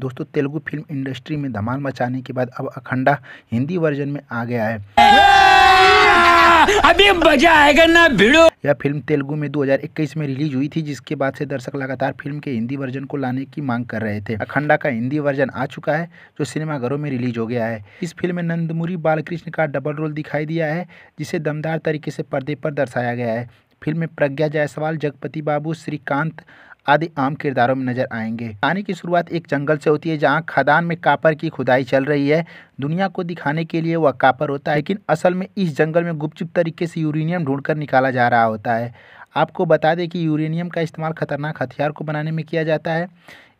दोस्तों Telugu film industry में धमाल मचाने के बाद अब अखंडा हिंदी वर्जन में आ गया है अभी मजा आएगा ना भिड़ो यह फिल्म तेलुगु में 2021 में रिलीज हुई थी जिसके बाद से दर्शक लगातार फिल्म के हिंदी वर्जन को लाने की मांग कर रहे थे अखंडा का हिंदी वर्जन आ चुका है जो सिनेमाघरों में रिलीज हो गया है इस फिल्म में नंदमुरी बालकृष्ण का डबल रोल दिखाई दिया है जिसे दमदार तरीके से पर्दे पर दर्शाया गया है फिल्म में प्रज्ञा जायसवाल जगपति बाबू श्रीकांत आदि आम किरदारों में नजर आएंगे कहानी की शुरुआत एक जंगल से होती है जहाँ खदान में कापर की खुदाई चल रही है दुनिया को दिखाने के लिए वह कापर होता है लेकिन असल में इस जंगल में गुपचुप तरीके से यूरेनियम ढूंढकर निकाला जा रहा होता है आपको बता दें कि यूरेनियम का इस्तेमाल खतरनाक हथियार को बनाने में किया जाता है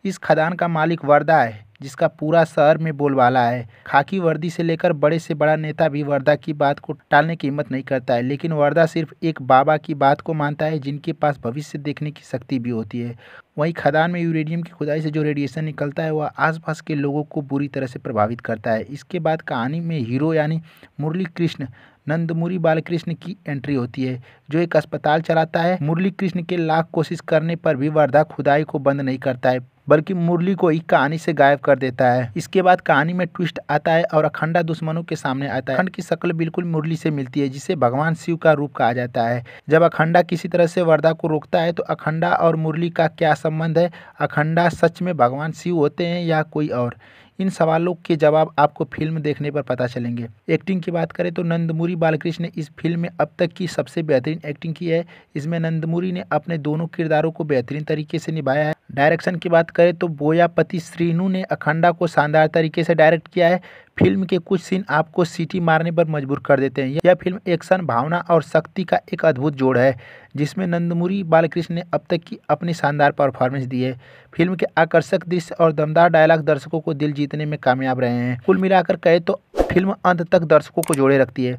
इस खदान का मालिक वर्दा है जिसका पूरा शहर में बोलबाला है खाकी वर्दी से लेकर बड़े से बड़ा नेता भी वर्दा की बात को टालने की हिम्मत नहीं करता है लेकिन वर्दा सिर्फ एक बाबा की बात को मानता है जिनके पास भविष्य देखने की शक्ति भी होती है वहीं खदान में यूरेनियम की खुदाई से जो रेडिएशन निकलता है वह आसपास के लोगों को बुरी तरह से प्रभावित करता है इसके बाद कहानी में हीरो यानी मुरली कृष्ण नंदमुरी बालकृष्ण की एंट्री होती है जो एक अस्पताल चलाता है मुरली कृष्ण के लाख कोशिश करने पर भी वर्धा खुदाई को बंद नहीं करता है बल्कि मुरली को एक कहानी से गायब कर देता है इसके बाद कहानी में ट्विस्ट आता है और अखंडा दुश्मनों के सामने आता है अखंड की शक्ल बिल्कुल मुरली से मिलती है जिसे भगवान शिव का रूप कहा जाता है जब अखंडा किसी तरह से वर्धा को रोकता है तो अखंडा और मुरली का क्या संबंध है अखंडा सच में भगवान शिव होते हैं या कोई और इन सवालों के जवाब आपको फिल्म देखने पर पता चलेंगे एक्टिंग की बात करें तो नंदमुरी बालकृष्ण ने इस फिल्म में अब तक की सबसे बेहतरीन एक्टिंग की है इसमें नंदमुरी ने अपने दोनों किरदारों को बेहतरीन तरीके से निभाया है डायरेक्शन की बात करें तो बोयापति श्रीनू ने अखंडा को शानदार तरीके से डायरेक्ट किया है फिल्म के कुछ सीन आपको सीटी मारने पर मजबूर कर देते हैं यह फिल्म एक्शन भावना और शक्ति का एक अद्भुत जोड़ है जिसमें नंदमुरी बालकृष्ण ने अब तक की अपनी शानदार परफॉर्मेंस दी है फिल्म के आकर्षक दृश्य और दमदार डायलॉग दर्शकों को दिल जीतने में कामयाब रहे हैं कुल मिलाकर कहे तो फिल्म अंत तक दर्शकों को जोड़े रखती है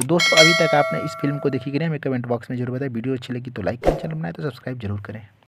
तो दोस्तों अभी तक आपने इस फिल्म को देखी कि नहीं हमें कमेंट बॉक्स में जरूर बताएं वीडियो अच्छी लगी तो लाइक करें चैनल बनाए तो सब्सक्राइब जरूर करें